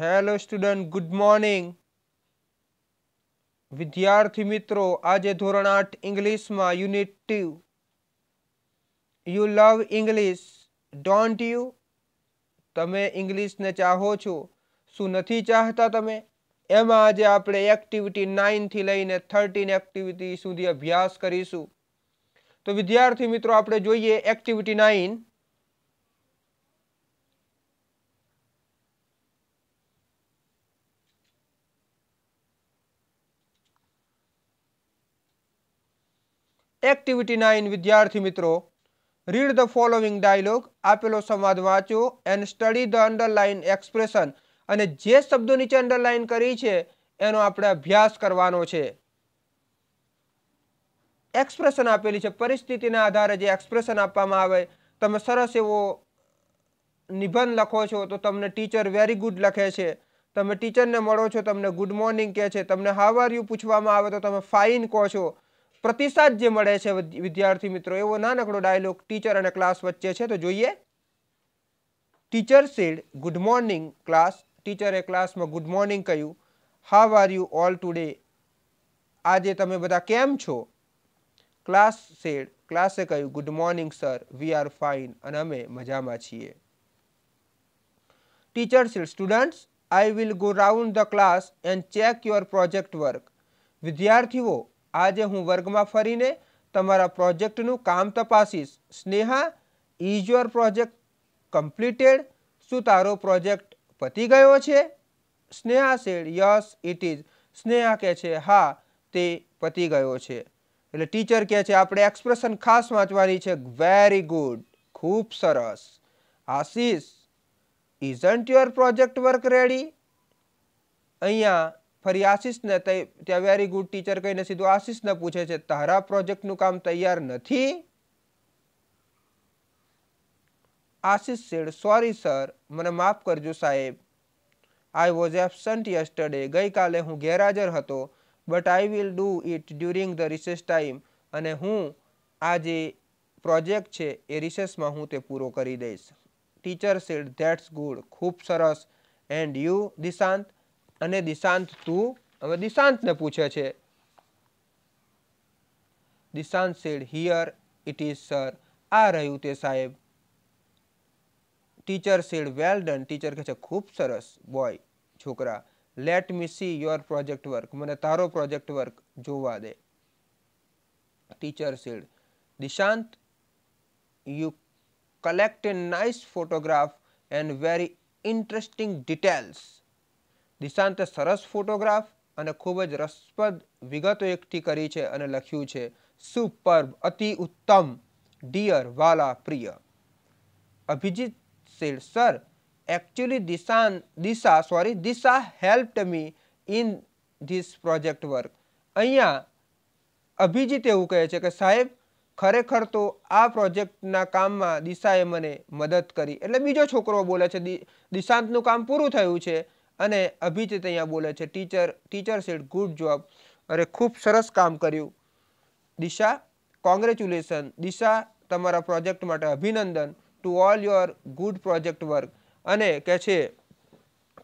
hello student good morning વિદ્યાર્થી મિત્રો આજે ધોરણ આઠ ઇંગ્લિશમાં unit two you love English don't you તમે ઇંગ્લિશને ચાહો છો શું નથી ચાહતા તમે એમાં આજે આપણે એક્ટિવિટી નાઇનથી લઈને થર્ટીન એક્ટિવિટી સુધી અભ્યાસ કરીશું તો વિદ્યાર્થી મિત્રો આપણે જોઈએ એક્ટિવિટી નાઇન એક્ટિવિટી નાઇન વિદ્યાર્થી મિત્રો રીડ ધ ફોલોવિંગ ડાયલોગ આપેલો સંવાદ વાંચો and study the underline expression અને જે શબ્દો નીચે અંડરલાઇન કરી છે એનો આપણે અભ્યાસ કરવાનો છે એક્સપ્રેશન આપેલી છે પરિસ્થિતિના આધારે જે એક્સપ્રેશન આપવામાં આવે તમે સરસ એવો નિબંધ લખો છો તો તમને ટીચર વેરી ગુડ લખે છે તમે ટીચરને મળો છો તમને ગુડ મોર્નિંગ કહે છે તમને હાવ આર યુ પૂછવામાં આવે તો તમે ફાઇન કહો છો प्रतिसद जो मे विद्यार्थी मित्रों वो ननकड़ो डायलॉग टीचर और क्लास वच्चे है तो जो है teacher said good morning class टीचरे क्लास में गुड मॉर्निंग कहू how are you all today आज तब बदा केम छो क्लास सेड क्लासे कहू good morning sir we are fine और मजा में छे teacher said students I will go round the class and check your project work विद्यार्थी આજે હું વર્ગમાં ફરીને તમારા પ્રોજેક્ટનું કામ તપાસીશ Sneha is your project completed શું તારો પ્રોજેક્ટ પતી ગયો છે Sneha said yes it is Sneha કહે છે હા તે પતી ગયો છે એટલે ટીચર કહે છે આપણે એક્સપ્રેશન ખાસ વાંચવાની છે વેરી ગુડ ખૂબ સરસ Ashish isn't your project work ready અહીંયા ફરી આશિષને ત્યાં વેરી ગુડ ટીચર કહીને સીધું આશિષને પૂછે છે તારા પ્રોજેક્ટનું કામ તૈયાર નથી આશિષ સેડ સોરી સર મને માફ કરજો સાહેબ આઈ વોઝ એબસન્ટ યસ્ટરડે ગઈકાલે હું ગેરહાજર હતો but I will do it during the recess time અને હું આ જે પ્રોજેક્ટ છે એ રિસેસમાં હું તે પૂરો કરી દઈશ ટીચર સેડ ધેટ્સ ગુડ ખૂબ સરસ એન્ડ યુ દિશાંત અને દિશાંત તું હવે દિશાંતને પૂછે છે Dishant said here it is sir આ રહ્યું તે સાહેબ teacher said well done teacher કહે છે ખૂબ સરસ બોય છોકરા let me see your project work મને તારો પ્રોજેક્ટ વર્ક જોવા દે teacher said Dishant you collect a nice photograph and very interesting details દિશાંતે સરસ ફોટોગ્રાફ અને ખૂબ જ રસપ્રદ વિગતો એકઠી કરી છે અને લખ્યું છે સુપર્બ અતિ ઉત્તમ ડિયર વાલા પ્રિય Abhijit said sir actually Dishan, Disha, sorry, Disha helped me in this project work અહીંયા અભિજીત એવું કહે છે કે સાહેબ ખરેખર તો આ પ્રોજેક્ટના કામમાં દિશાએ મને મદદ કરી એટલે બીજો છોકરો બોલે છે દિશાંતનું કામ પૂરું થયું છે અને અભિજીત અહીંયા બોલે છે teacher teacher said good job અરે ખૂબ સરસ કામ કર્યું દિશા કોંગ્રેચ્યુલેશન દિશા તમારા પ્રોજેક્ટ માટે અભિનંદન to all your good project work અને કહે છે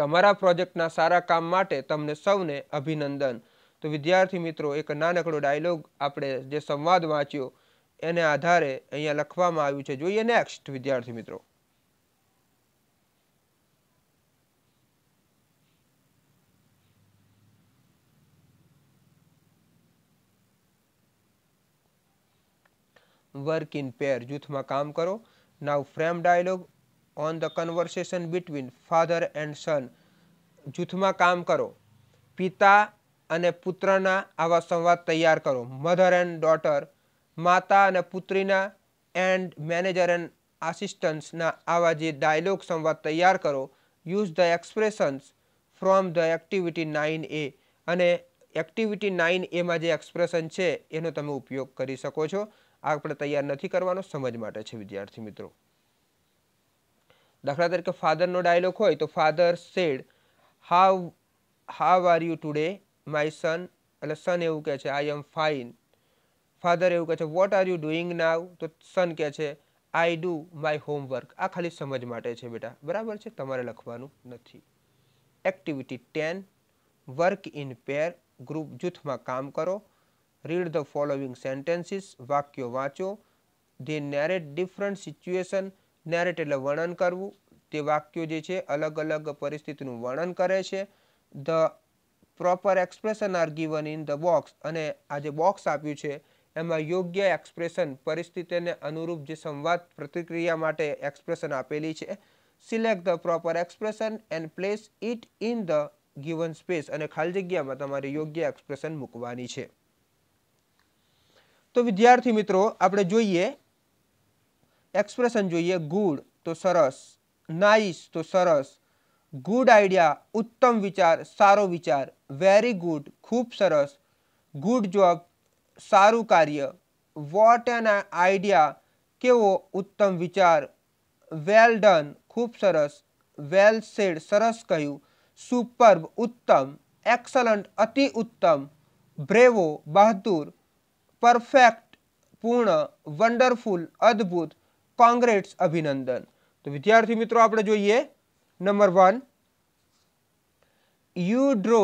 તમારા પ્રોજેક્ટના સારા કામ માટે તમને સૌને અભિનંદન તો વિદ્યાર્થી મિત્રો એક નાનકડો ડાયલોગ આપણે જે સંવાદ વાંચ્યો એને આધારે અહીંયા લખવામાં આવ્યું છે જોઈએ નેક્સ્ટ વિદ્યાર્થી મિત્રો વર્ક ઇન પેર જૂથમાં કામ કરો now frame dialogue on the conversation between father and son જૂથમાં કામ કરો પિતા અને પુત્રના આવા સંવાદ તૈયાર કરો મધર એન્ડ ડોટર માતા અને પુત્રીના એન્ડ મેનેજર એન્ડ આસિસ્ટન્ટ્સના આવા જે ડાયલોગ સંવાદ તૈયાર કરો use the expressions from the activity nine A અને એક્ટિવિટી નાઇન એમાં જે એક્સપ્રેશન છે એનો તમે ઉપયોગ કરી શકો છો આ આપણે તૈયાર નથી કરવાનો સમજ માટે છે વિદ્યાર્થી મિત્રો દાખલા તરીકે ફાધરનો ડાયલોગ હોય તો father said how how are you today my son એટલે સન એવું કહે છે આઈ એમ ફાઇન ફાધર એવું કહે છે what are you doing now તો સન કહે છે આઈ ડુ માય હોમવર્ક આ ખાલી સમજ માટે છે બેટા બરાબર છે તમારે લખવાનું નથી activity ten work in pair group જૂથમાં કામ કરો રીડ ધ ફોલોવિંગ sentences વાક્યો વાંચો they narrate different situation narrate એટલે વર્ણન કરવું તે વાક્યો જે છે અલગ અલગ પરિસ્થિતિનું વર્ણન કરે છે the proper expression are given in the box અને આ જે બોક્સ આપ્યું છે એમાં યોગ્ય એક્સપ્રેશન પરિસ્થિતિને અનુરૂપ જે સંવાદ પ્રતિક્રિયા માટે એક્સપ્રેશન આપેલી છે select the proper expression and place it in the given space અને ખાલી જગ્યામાં તમારે યોગ્ય એક્સપ્રેશન મૂકવાની છે तो विद्यार्थी मित्रों आप जो एक्सप्रेशन जो है गुड तो सरस नाइस तो सरस गुड आइडिया उत्तम विचार सारो विचार वेरी गुड खूब सरस गुड जॉब सारू कार्य वॉट एन आइडिया केव उत्तम विचार वेल डन खूब सरस वेल सेड सरस कहू सुपर्ब उत्तम एक्सलंट अति उत्तम ब्रेवो बहादुर परफेक्ट पूर्ण वंडरफुल अद्भुत कॉन्ग्रेट्स अभिनंदन तो विद्यार्थी मित्रों आप जो ये number one you draw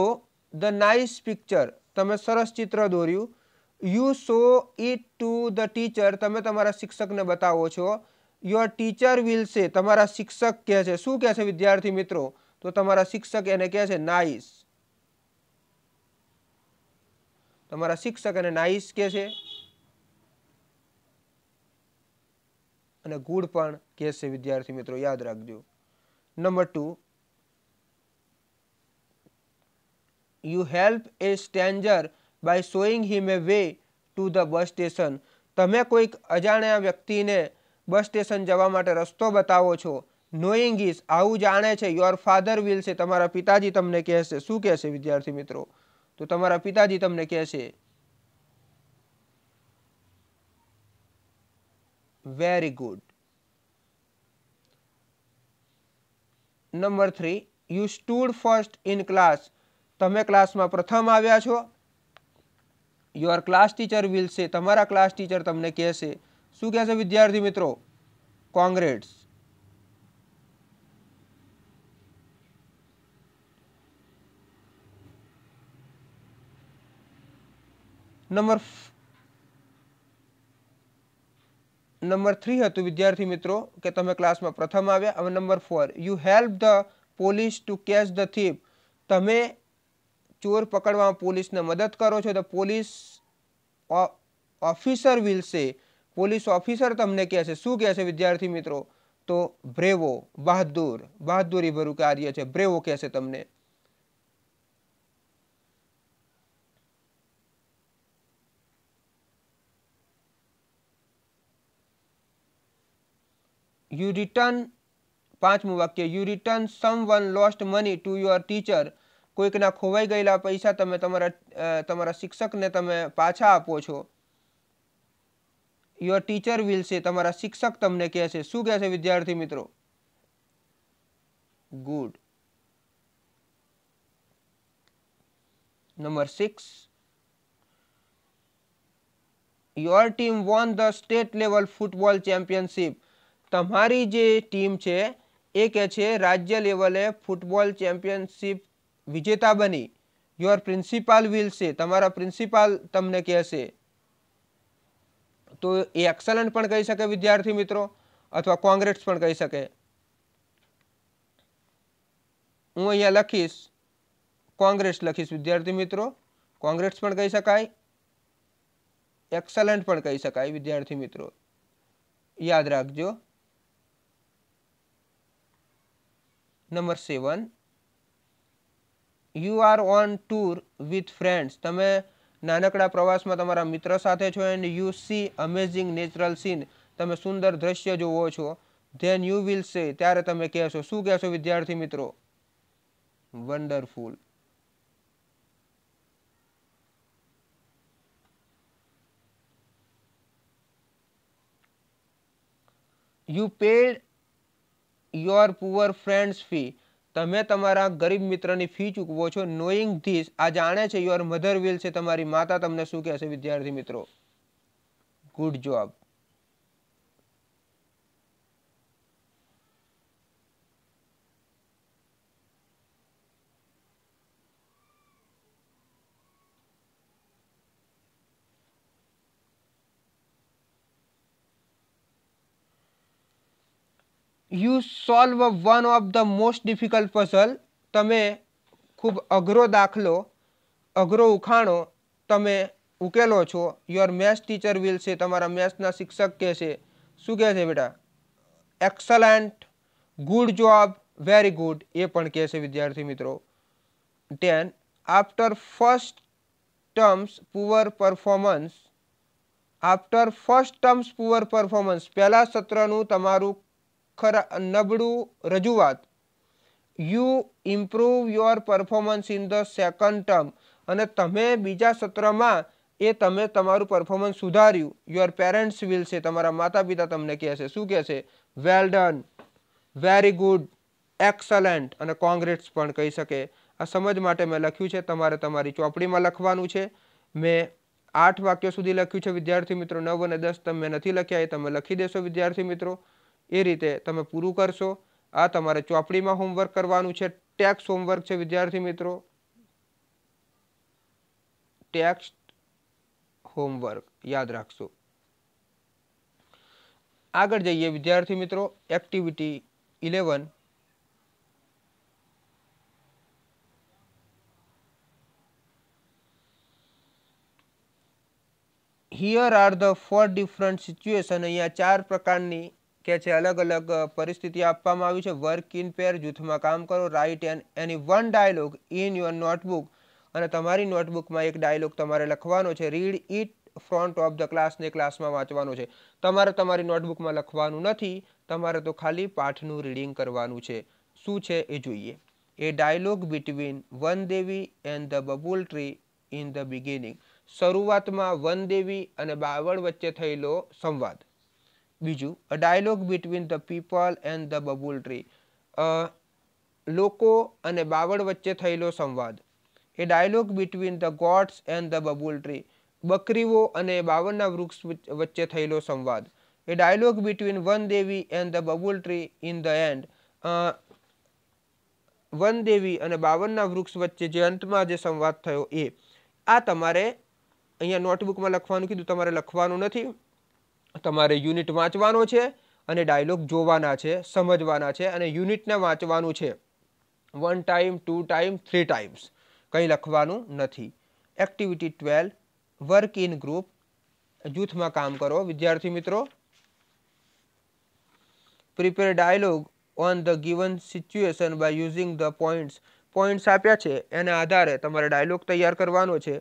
the nice picture ते सरस चित्र दौरिय you show it to the teacher ते तरा शिक्षक ने बताओ छो योर टीचर विल से तरा शिक्षक कहे शू कह विद्यार्थी मित्रों तो शिक्षक एने कहे नाइस તમારા શિક્ષક અને નાઈસ કે છે અને ગુડ પણ કહેશે વિદ્યાર્થી મિત્રો યાદ રાખજો number two you help a stranger by showing him a way to the bus station તમે કોઈક અજાણ્યા વ્યક્તિને બસ સ્ટેશન જવા માટે રસ્તો બતાવો છો નોઈંગ ઇઝ આવું જાણે છે યોર ફાધર વિલ છે તમારા પિતાજી તમને કહેશે શું કહેશે વિદ્યાર્થી મિત્રો તો તમારા પિતાજી તમને કહેશે very good number three you stood first in class તમે ક્લાસમાં પ્રથમ આવ્યા છો યોર ક્લાસ ટીચર વિલ સે તમારા ક્લાસ ટીચર તમને કહેશે શું કહેશે વિદ્યાર્થી મિત્રો કોંગ્રેટ્સ नंबर नंबर थ्री है तो विद्यार्थी मित्रों के तब तो क्लास में प्रथम आया अब number four you help the police to catch the thief तमें चोर पकड़वा पोलिस ने मदद करो छो तो police officer will say police officer तमने कहसे शू कहसे विद्यार्थी मित्रों तो ब्रेवो बहादुर बहादुरी भरू कार्य है ब्रेवो कहसे तमने यू रिटर्न पाँचवा वाक्य you return someone lost money to your teacher कोईक ना खोवाई गये पैसा ते तरा शिक्षक ने तब पाचा आप योर टीचर विल से तरा शिक्षक तमने कहसे शू कहसे विद्यार्थी मित्रों good number six your team won the state level football championship तमारी जे टीम है ए कहे राज्य लेवले फूटबॉल चैम्पियनशीप विजेता बनी योर प्रिंसिपाल विल से तमारा प्रिंसिपाल तमने कहसे तो ये एक्सलंट कही सके विद्यार्थी मित्रों अथवा कॉन्ग्रेट्स कही सके हूँ अँ लखीश कांग्रेस लखीश विद्यार्थी मित्रों कॉन्ग्रेट्स कही सकते एक्सलंट कही सकते विद्यार्थी मित्रों याद रखो number seven you are on tour with friends તમે નાનકડા પ્રવાસમાં તમારા મિત્ર સાથે છો and you see amazing natural scene તમે સુંદર દ્રશ્ય જોવો છો ધેન યુ વિલ સે ત્યારે તમે કહેશો શું કહેશો વિદ્યાર્થી મિત્રો wonderful you paid your poor friends fee તમે તમારા ગરીબ મિત્રની ફી ચૂકવો છો નોઈંગ ધીસ આ જાણે છે યોર મધર વિલ છે તમારી માતા તમને શું કહેશે વિદ્યાર્થી મિત્રો good job you solve one of the most difficult puzzle તમે ખૂબ અઘરો દાખલો અઘરો ઉખાણો તમે ઉકેલો છો યોર મેથ્સ ટીચર વિલ છે તમારા મેથ્સના શિક્ષક કહેશે શું કહે છે બેટા excellent good job very good એ પણ કહે છે વિદ્યાર્થી મિત્રો ten after first terms poor performance after first terms poor performance પહેલાં સત્રનું તમારું ખરા નબળું રજૂઆત you improve your performance in the second term અને તમે બીજા સત્રમાં એ તમે તમારું પરફોર્મન્સ સુધાર્યું યોર પેરેન્ટ્સ વિલ છે તમારા માતા પિતા તમને કહેશે શું કહેશે well done very good excellent અને કોંગ્રેટ્સ પણ કહી શકે આ સમજ માટે મેં લખ્યું છે તમારે તમારી ચોપડીમાં લખવાનું છે મેં આઠ વાક્યો સુધી લખ્યું છે વિદ્યાર્થી મિત્રો નવ અને દસ તમે નથી લખ્યા એ તમે લખી દેશો વિદ્યાર્થી મિત્રો ए रीते तब पूरु करशो आ चौपड़ी में होमवर्क करने टेक्स होमवर्क है विद्यार्थी मित्रों टेक्स होमवर्क याद रखो आग जाइए विद्यार्थी मित्रों activity eleven here are the four different situation uh चार प्रकार की કે છે અલગ અલગ પરિસ્થિતિ આપવામાં આવી છે વર્ક ઇન પેર જૂથમાં કામ કરો write and any one dialogue in your notebook અને તમારી નોટબુકમાં એક ડાયલોગ તમારે લખવાનો છે read it front of the ક્લાસને ક્લાસમાં વાંચવાનો છે તમારે તમારી નોટબુકમાં લખવાનું નથી તમારે તો ખાલી પાઠનું રીડિંગ કરવાનું છે શું છે એ જોઈએ એ dialogue between Van Devi and the babul tree in the beginning શરૂઆતમાં વન દેવી અને બાવળ વચ્ચે થયેલો સંવાદ બીજું a dialogue between the people and the babul tree લોકો અને બાવળ વચ્ચે થયેલો સંવાદ a dialogue between the goats and the babul tree બકરીઓ અને બાવળના વૃક્ષ વચ્ચે થયેલો સંવાદ a dialogue between Van Devi and the babul tree in the end Van Devi અને બાવનના વૃક્ષ વચ્ચે જે અંતમાં જે સંવાદ થયો એ આ તમારે અહીંયા નોટબુકમાં લખવાનું કીધું તમારે લખવાનું નથી તમારે યુનિટ વાંચવાનો છે અને ડાયલોગ જોવાના છે સમજવાના છે અને યુનિટને વાંચવાનું છે one time two time three times કંઈ લખવાનું નથી activity twelve work in group જૂથમાં કામ કરો વિદ્યાર્થી મિત્રો prepare dialogue on the given situation by using the points points આપ્યા છે એના આધારે તમારે ડાયલોગ તૈયાર કરવાનો છે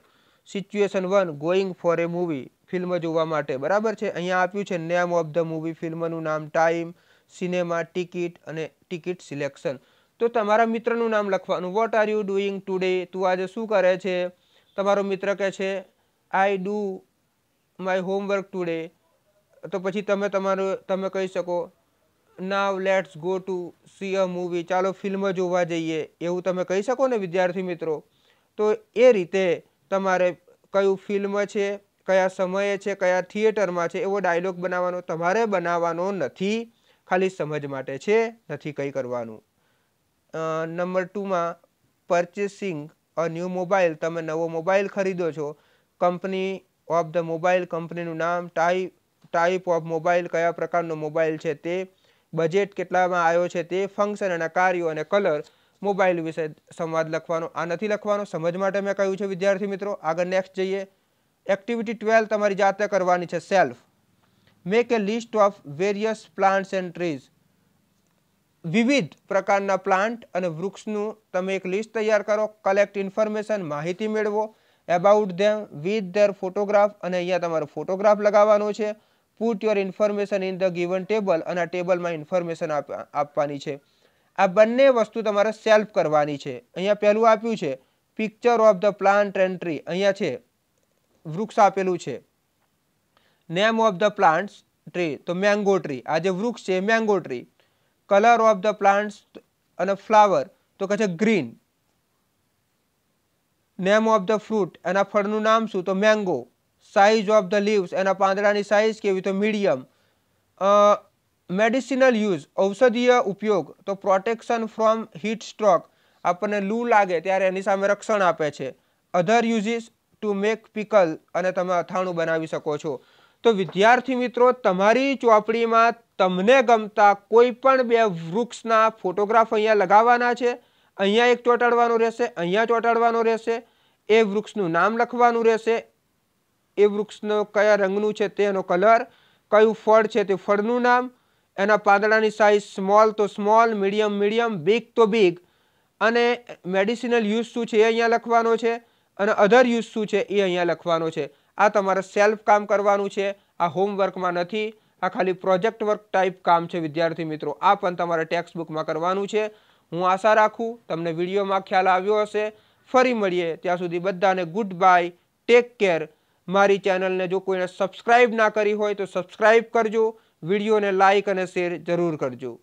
situation one going for a movie ફિલ્મ જોવા માટે બરાબર છે અહીંયા આપ્યું છે નેમ ઓફ ધ મૂવી ફિલ્મનું નામ ટાઈમ સિનેમા ટિકિટ અને ટિકિટ સિલેક્શન તો તમારા મિત્રનું નામ લખવાનું what are you doing today તું આજે શું કરે છે તમારો મિત્ર કહે છે I do my homework today તો પછી તમે તમારું તમે કહી શકો now let's go to see a movie ચાલો ફિલ્મ જોવા જઈએ એવું તમે કહી શકો ને વિદ્યાર્થી મિત્રો તો એ રીતે તમારે કયું ફિલ્મ છે કયા સમયે છે કયા થિયેટરમાં છે એવો ડાયલોગ બનાવવાનો તમારે બનાવવાનો નથી ખાલી સમજ માટે છે નથી કંઈ કરવાનું નંબર ટુમાં પરચેસિંગ અ ન્યૂ મોબાઈલ તમે નવો મોબાઈલ ખરીદો છો કંપની ઓફ ધ મોબાઈલ કંપનીનું નામ ટાઈપ ટાઈપ ઓફ મોબાઈલ કયા પ્રકારનો મોબાઈલ છે તે બજેટ કેટલામાં આવ્યો છે તે ફંક્શન અને કાર્યો અને કલર મોબાઈલ વિશે સંવાદ લખવાનો આ નથી લખવાનો સમજ માટે મેં કહ્યું છે વિદ્યાર્થી મિત્રો આગળ નેક્સ્ટ જઈએ એક્ટિવિટી ટ્વેલ્વ તમારી જાતે કરવાની છે self make a list of various plants and trees વિવિધ પ્રકારના પ્લાન્ટ અને વૃક્ષનું તમે એક લિસ્ટ તૈયાર કરો કલેક્ટ ઇન્ફોર્મેશન માહિતી મેળવો about them with their photograph અને અહીંયા તમારો ફોટોગ્રાફ લગાવવાનો છે put your information in the given table અને આ ટેબલમાં ઇન્ફોર્મેશન આપવાની છે આ બંને વસ્તુ તમારે સેલ્ફ કરવાની છે અહીંયા પહેલું આપ્યું છે picture of the plant and tree અહીંયા છે વૃક્ષ આપેલું છે name of the plants tree તો મેંગો ટ્રી આ જે વૃક્ષ છે mango tree colour of the plants અને ફ્લાવર તો કહે છે green name of the fruit એના ફળનું નામ શું તો mango size of the leaves એના પાંદડાની સાઇઝ કેવી તો મીડિયમ મેડિસિનલ યુઝ ઔષધીય ઉપયોગ તો પ્રોટેક્શન ફ્રોમ હીટ સ્ટ્રોક આપણને લૂ લાગે ત્યારે એની સામે રક્ષણ આપે છે other uses to make pickle અને તમે અથાણું બનાવી શકો છો તો વિદ્યાર્થી મિત્રો તમારી ચોપડીમાં તમને ગમતા કોઈ પણ બે વૃક્ષના ફોટોગ્રાફ અહીંયા લગાવવાના છે અહીંયા એક ચોંટાડવાનો રહેશે અહીંયા ચોંટાડવાનો રહેશે એ વૃક્ષનું નામ લખવાનું રહેશે એ વૃક્ષનો કયા રંગનું છે તેનો કલર કયું ફળ છે તે ફળનું નામ એના પાંદડાની સાઇઝ સ્મોલ તો સ્મોલ મીડિયમ મીડિયમ બિગ તો બિગ અને મેડિસિનલ યુઝ શું છે એ અહીંયા લખવાનો છે અને અધર યુઝ શું છે એ અહીંયા લખવાનો છે આ તમારે સેલ્ફ કામ કરવાનું છે આ હોમવર્કમાં નથી આ ખાલી પ્રોજેક્ટ વર્ક ટાઈપ કામ છે વિદ્યાર્થી મિત્રો આ પણ તમારે ટેક્સ્ટ બુકમાં કરવાનું છે હું આશા રાખું તમને વિડીયોમાં ખ્યાલ આવ્યો હશે ફરી મળીએ ત્યાં સુધી બધાને ગુડ બાય ટેક કેર મારી ચેનલને જો કોઈને સબસ્ક્રાઈબ ના કરી હોય તો સબસ્ક્રાઈબ કરજો વિડીયોને લાઇક અને શેર જરૂર કરજો